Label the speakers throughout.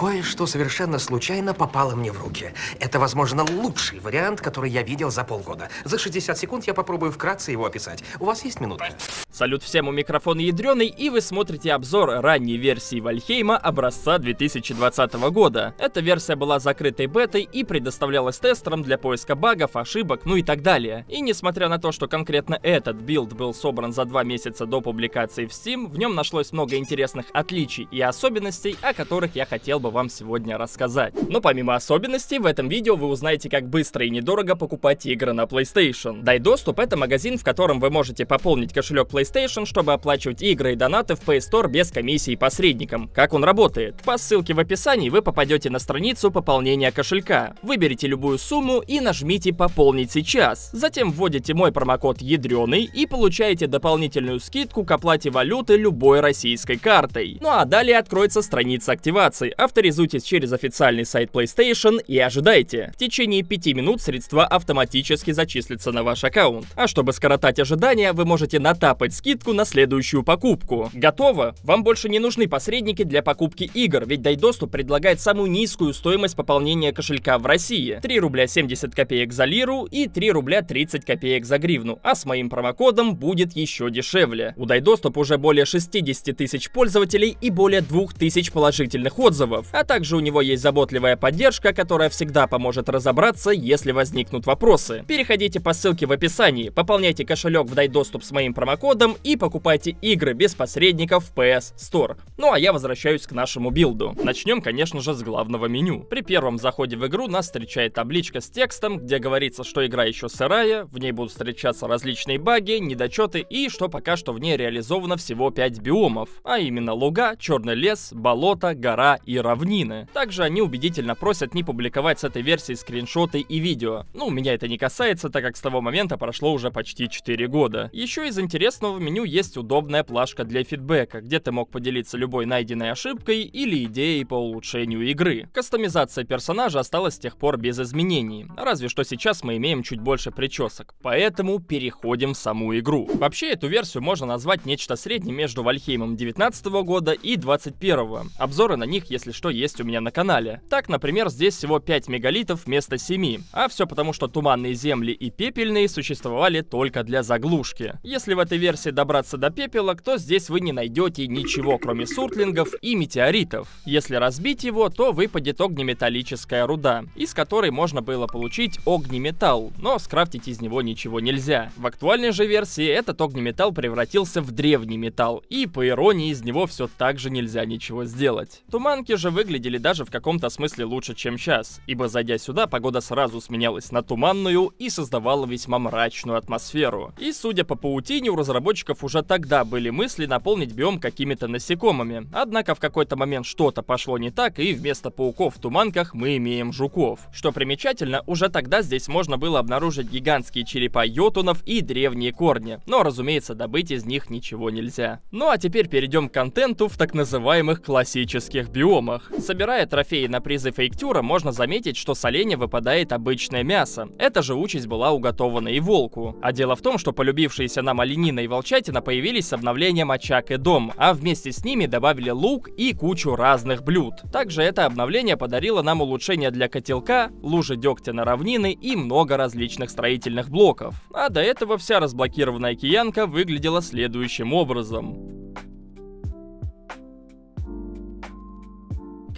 Speaker 1: Кое-что совершенно случайно попало мне в руки. Это, возможно, лучший вариант, который я видел за полгода. За 60 секунд я попробую вкратце его описать. У вас есть минутка. Салют всем, у микрофона Ядреный, и вы смотрите обзор ранней версии Вальхейма образца 2020 года. Эта версия была закрытой бетой и предоставлялась тестерам для поиска багов, ошибок, ну и так далее. И несмотря на то, что конкретно этот билд был собран за два месяца до публикации в Steam, в нем нашлось много интересных отличий и особенностей, о которых я хотел бы вам сегодня рассказать. Но помимо особенностей, в этом видео вы узнаете, как быстро и недорого покупать игры на PlayStation. Дай доступ — это магазин, в котором вы можете пополнить кошелек PlayStation, чтобы оплачивать игры и донаты в Play Store без комиссии посредником. Как он работает? По ссылке в описании вы попадете на страницу пополнения кошелька. Выберите любую сумму и нажмите «Пополнить сейчас». Затем вводите мой промокод «Ядреный» и получаете дополнительную скидку к оплате валюты любой российской картой. Ну а далее откроется страница активации. Авто авторизуйтесь через официальный сайт PlayStation и ожидайте. В течение 5 минут средства автоматически зачислятся на ваш аккаунт. А чтобы скоротать ожидания, вы можете натапать скидку на следующую покупку. Готово? Вам больше не нужны посредники для покупки игр, ведь Дайдосту предлагает самую низкую стоимость пополнения кошелька в России. 3 рубля 70 копеек за лиру и 3 рубля 30 копеек за гривну, а с моим промокодом будет еще дешевле. У Дайдоступ уже более 60 тысяч пользователей и более 2000 положительных отзывов. А также у него есть заботливая поддержка, которая всегда поможет разобраться, если возникнут вопросы. Переходите по ссылке в описании, пополняйте кошелек в Дай доступ с моим промокодом и покупайте игры без посредников в PS Store. Ну а я возвращаюсь к нашему билду. Начнем, конечно же, с главного меню. При первом заходе в игру нас встречает табличка с текстом, где говорится, что игра еще сырая, в ней будут встречаться различные баги, недочеты и что пока что в ней реализовано всего 5 биомов, а именно луга, черный лес, болото, гора и равнина равнины. Также они убедительно просят не публиковать с этой версии скриншоты и видео. Ну, меня это не касается, так как с того момента прошло уже почти 4 года. Еще из интересного в меню есть удобная плашка для фидбэка, где ты мог поделиться любой найденной ошибкой или идеей по улучшению игры. Кастомизация персонажа осталась с тех пор без изменений, разве что сейчас мы имеем чуть больше причесок, поэтому переходим в саму игру. Вообще эту версию можно назвать нечто среднее между Вальхеймом 19 -го года и 21 -го. Обзоры на них, если что есть у меня на канале. Так, например, здесь всего 5 мегалитов вместо 7, а все потому, что туманные земли и пепельные существовали только для заглушки. Если в этой версии добраться до пепела, то здесь вы не найдете ничего, кроме суртлингов и метеоритов. Если разбить его, то выпадет огнеметаллическая руда, из которой можно было получить огнеметалл, но скрафтить из него ничего нельзя. В актуальной же версии этот огнеметалл превратился в древний металл, и по иронии из него все так же нельзя ничего сделать. Туманки же пляжи выглядели даже в каком-то смысле лучше, чем сейчас, ибо зайдя сюда, погода сразу сменялась на туманную и создавала весьма мрачную атмосферу. И судя по паутине, у разработчиков уже тогда были мысли наполнить биом какими-то насекомыми. Однако в какой-то момент что-то пошло не так, и вместо пауков в туманках мы имеем жуков. Что примечательно, уже тогда здесь можно было обнаружить гигантские черепа йотунов и древние корни, но, разумеется, добыть из них ничего нельзя. Ну а теперь перейдем к контенту в так называемых классических биомах фермах. Собирая трофеи на призы фейктюра, можно заметить, что с оленя выпадает обычное мясо. Эта же участь была уготована и волку. А дело в том, что полюбившиеся нам оленина и волчатина появились с обновлением очаг и дом, а вместе с ними добавили лук и кучу разных блюд. Также это обновление подарило нам улучшения для котелка, лужи дегтя на равнины и много различных строительных блоков. А до этого вся разблокированная киянка выглядела следующим образом.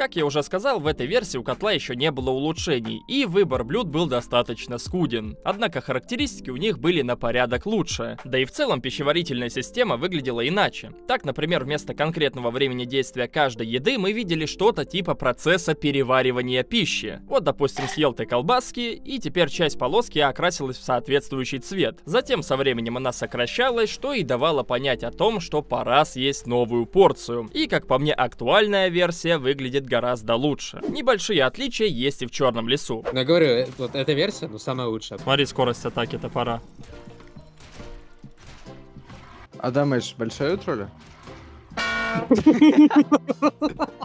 Speaker 1: Как я уже сказал, в этой версии у котла еще не было улучшений, и выбор блюд был достаточно скуден. Однако характеристики у них были на порядок лучше. Да и в целом пищеварительная система выглядела иначе. Так, например, вместо конкретного времени действия каждой еды мы видели что-то типа процесса переваривания пищи. Вот, допустим, съел ты колбаски, и теперь часть полоски окрасилась в соответствующий цвет. Затем со временем она сокращалась, что и давало понять о том, что пора съесть новую порцию. И, как по мне, актуальная версия выглядит гораздо лучше. Небольшие отличия есть и в черном лесу. я говорю, э, вот эта версия, ну, самая лучшая. Смотри скорость атаки топора. А дамэдж большой у тролля?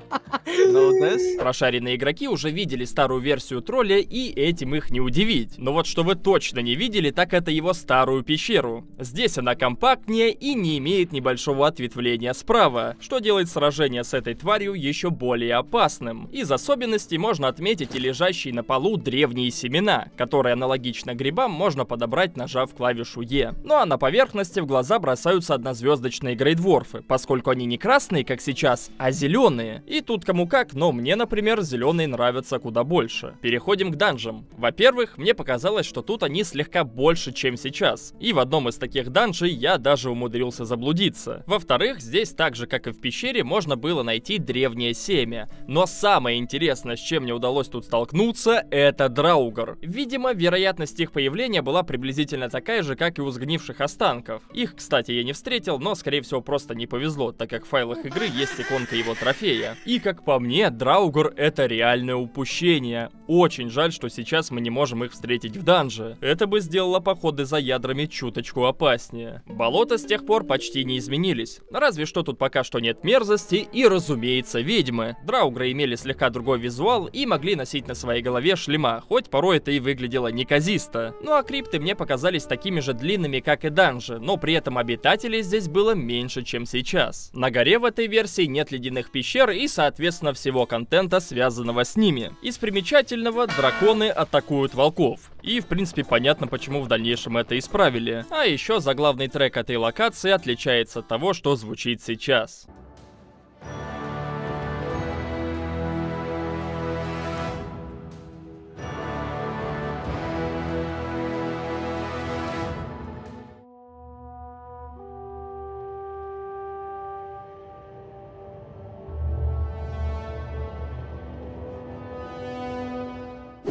Speaker 1: know this? E Прошаренные игроки уже видели старую версию тролля, и этим их не удивить. Но вот что вы точно не видели, так это его старую пещеру. Здесь она компактнее и не имеет небольшого ответвления справа, что делает сражение с этой тварью еще более опасным. Из особенностей можно отметить и лежащие на полу древние семена, которые аналогично грибам можно подобрать, нажав клавишу Е. Ну а на поверхности в глаза бросаются однозвездочные грейдворфы, поскольку они не красные, как сейчас, а зеленые. И тут кому как, так, но мне, например, зеленые нравятся куда больше. Переходим к данжам. Во-первых, мне показалось, что тут они слегка больше, чем сейчас. И в одном из таких данжей я даже умудрился заблудиться. Во-вторых, здесь так же, как и в пещере, можно было найти древнее семя. Но самое интересное, с чем мне удалось тут столкнуться, это драугар. Видимо, вероятность их появления была приблизительно такая же, как и у сгнивших останков. Их, кстати, я не встретил, но, скорее всего, просто не повезло, так как в файлах игры есть иконка его трофея. И, как по мне, мне Драугур это реальное упущение. Очень жаль, что сейчас мы не можем их встретить в данже. Это бы сделало походы за ядрами чуточку опаснее. Болота с тех пор почти не изменились. Разве что тут пока что нет мерзости и, разумеется, ведьмы. Драугры имели слегка другой визуал и могли носить на своей голове шлема, хоть порой это и выглядело неказисто. Ну а крипты мне показались такими же длинными, как и данжи, но при этом обитателей здесь было меньше, чем сейчас. На горе в этой версии нет ледяных пещер и, соответственно, все всего контента, связанного с ними. Из примечательного драконы атакуют волков. И, в принципе, понятно, почему в дальнейшем это исправили. А еще заглавный трек этой локации отличается от того, что звучит сейчас.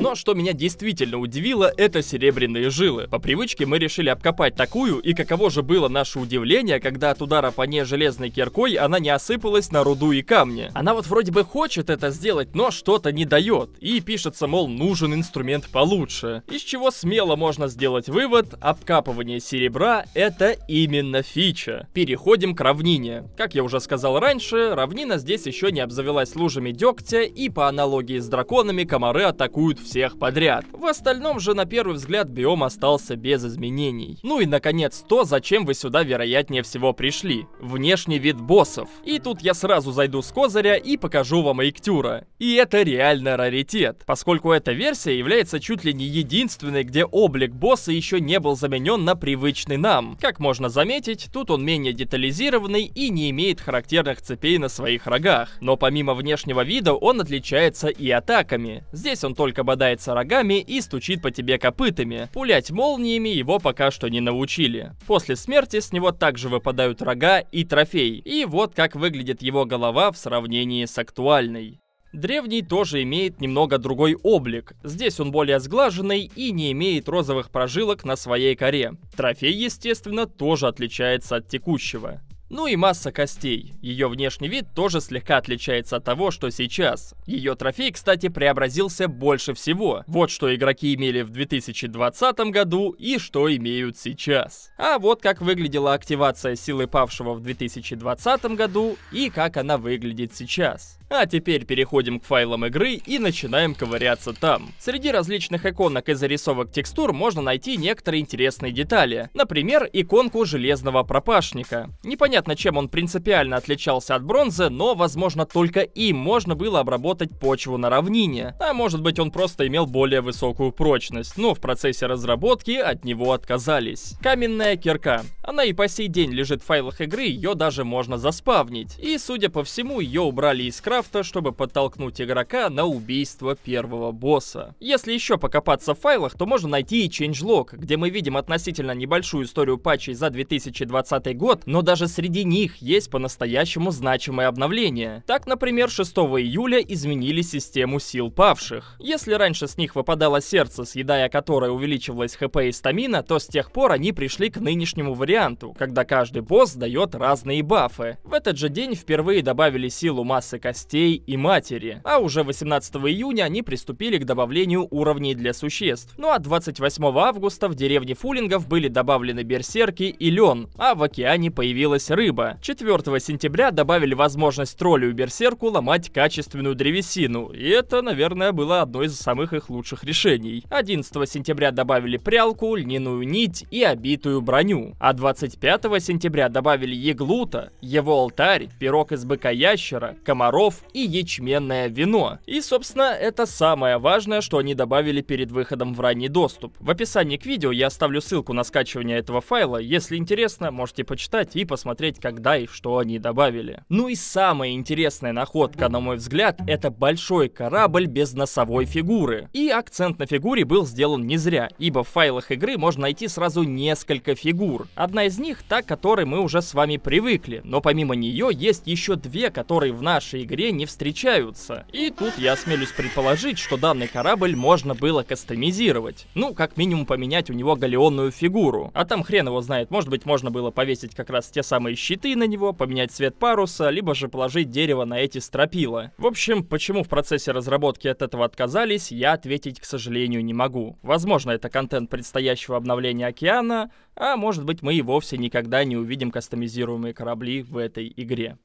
Speaker 1: Но что меня действительно удивило, это серебряные жилы. По привычке мы решили обкопать такую, и каково же было наше удивление, когда от удара по ней железной киркой она не осыпалась на руду и камни. Она вот вроде бы хочет это сделать, но что-то не дает. И пишется, мол, нужен инструмент получше. Из чего смело можно сделать вывод, обкапывание серебра это именно фича. Переходим к равнине. Как я уже сказал раньше, равнина здесь еще не обзавелась лужами дегтя, и по аналогии с драконами комары атакуют все всех подряд. В остальном же, на первый взгляд, биом остался без изменений. Ну и, наконец, то, зачем вы сюда, вероятнее всего, пришли. Внешний вид боссов. И тут я сразу зайду с козыря и покажу вам Эйктюра. И это реально раритет, поскольку эта версия является чуть ли не единственной, где облик босса еще не был заменен на привычный нам. Как можно заметить, тут он менее детализированный и не имеет характерных цепей на своих рогах. Но помимо внешнего вида, он отличается и атаками. Здесь он только бодает кидается рогами и стучит по тебе копытами. Пулять молниями его пока что не научили. После смерти с него также выпадают рога и трофей. И вот как выглядит его голова в сравнении с актуальной. Древний тоже имеет немного другой облик. Здесь он более сглаженный и не имеет розовых прожилок на своей коре. Трофей, естественно, тоже отличается от текущего. Ну и масса костей. Ее внешний вид тоже слегка отличается от того, что сейчас. Ее трофей, кстати, преобразился больше всего. Вот что игроки имели в 2020 году и что имеют сейчас. А вот как выглядела активация силы павшего в 2020 году и как она выглядит сейчас. А теперь переходим к файлам игры и начинаем ковыряться там. Среди различных иконок и зарисовок текстур можно найти некоторые интересные детали. Например, иконку железного пропашника. Непонятно, чем он принципиально отличался от бронзы, но, возможно, только им можно было обработать почву на равнине. А может быть, он просто имел более высокую прочность, но в процессе разработки от него отказались. Каменная кирка. Она и по сей день лежит в файлах игры, ее даже можно заспавнить. И, судя по всему, ее убрали из края Майнкрафта, чтобы подтолкнуть игрока на убийство первого босса. Если еще покопаться в файлах, то можно найти и changelog, где мы видим относительно небольшую историю патчей за 2020 год, но даже среди них есть по-настоящему значимые обновления. Так, например, 6 июля изменили систему сил павших. Если раньше с них выпадало сердце, съедая которое увеличивалось хп и стамина, то с тех пор они пришли к нынешнему варианту, когда каждый босс дает разные бафы. В этот же день впервые добавили силу массы костей властей и матери. А уже 18 июня они приступили к добавлению уровней для существ. Ну а 28 августа в деревне Фулингов были добавлены берсерки и лен, а в океане появилась рыба. 4 сентября добавили возможность троллю и берсерку ломать качественную древесину, и это, наверное, было одно из самых их лучших решений. 11 сентября добавили прялку, льняную нить и обитую броню, а 25 сентября добавили еглута, его алтарь, пирог из быка ящера, комаров томатов и ячменное вино. И, собственно, это самое важное, что они добавили перед выходом в ранний доступ. В описании к видео я оставлю ссылку на скачивание этого файла. Если интересно, можете почитать и посмотреть, когда и что они добавили. Ну и самая интересная находка, на мой взгляд, это большой корабль без носовой фигуры. И акцент на фигуре был сделан не зря, ибо в файлах игры можно найти сразу несколько фигур. Одна из них та, к которой мы уже с вами привыкли, но помимо нее есть еще две, которые в нашей игре корабле не встречаются. И тут я смелюсь предположить, что данный корабль можно было кастомизировать. Ну, как минимум поменять у него галеонную фигуру. А там хрен его знает, может быть можно было повесить как раз те самые щиты на него, поменять цвет паруса, либо же положить дерево на эти стропила. В общем, почему в процессе разработки от этого отказались, я ответить, к сожалению, не могу. Возможно, это контент предстоящего обновления океана, а может быть мы и вовсе никогда не увидим кастомизируемые корабли в этой игре.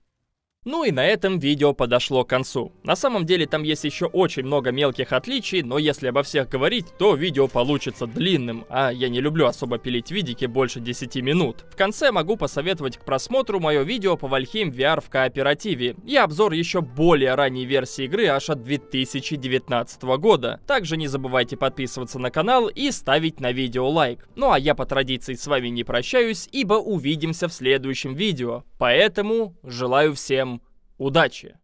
Speaker 1: Ну и на этом видео подошло к концу. На самом деле там есть еще очень много мелких отличий, но если обо всех говорить, то видео получится длинным, а я не люблю особо пилить видики больше 10 минут. В конце могу посоветовать к просмотру мое видео по Valheim VR в кооперативе и обзор еще более ранней версии игры аж от 2019 года. Также не забывайте подписываться на канал и ставить на видео лайк. Ну а я по традиции с вами не прощаюсь, ибо увидимся в следующем видео. Поэтому желаю всем Удачи!